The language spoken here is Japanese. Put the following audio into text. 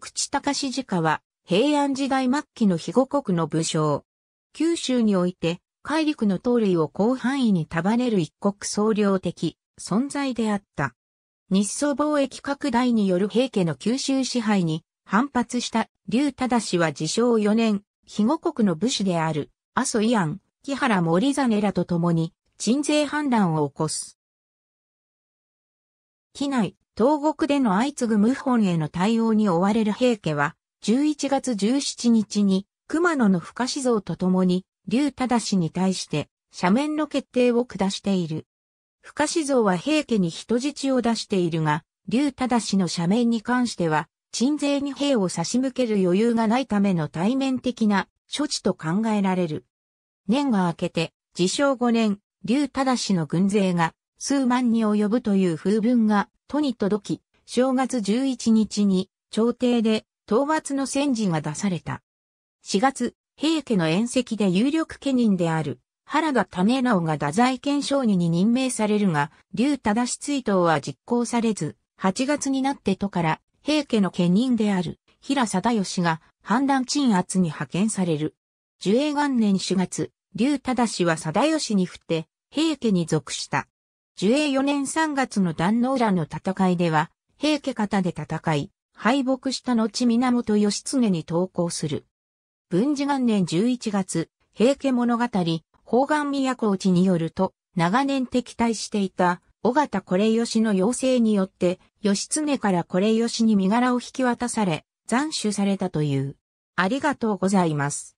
菊池隆氏家は、平安時代末期の肥後国の武将。九州において、海陸の盗塁を広範囲に束ねる一国総領的存在であった。日ソ貿易拡大による平家の九州支配に反発した劉忠氏は自称4年、肥後国の武士である、阿蘇伊安、木原森真らと共に、鎮税反乱を起こす。機内、東国での相次ぐ謀反への対応に追われる平家は、11月17日に、熊野の深志像と共に、竜忠氏に対して、斜面の決定を下している。深志像は平家に人質を出しているが、竜忠氏の斜面に関しては、鎮税に兵を差し向ける余裕がないための対面的な処置と考えられる。年が明けて、自称5年、竜忠氏の軍勢が数万に及ぶという風文が、都に届き、正月11日に、朝廷で、討伐の戦時が出された。4月、平家の宴席で有力家人である、原田種直が太宰権商人に任命されるが、竜忠追悼は実行されず、8月になって都から、平家の家人である、平貞義が、反乱鎮圧に派遣される。寿永元年4月、竜忠は貞義に振って、平家に属した。寿永4年3月の壇の浦の戦いでは、平家方で戦い、敗北した後源義経に投降する。文治元年11月、平家物語、方眼都落ちによると、長年敵対していた、尾形これ吉の要請によって、義経からこれ吉に身柄を引き渡され、斬首されたという。ありがとうございます。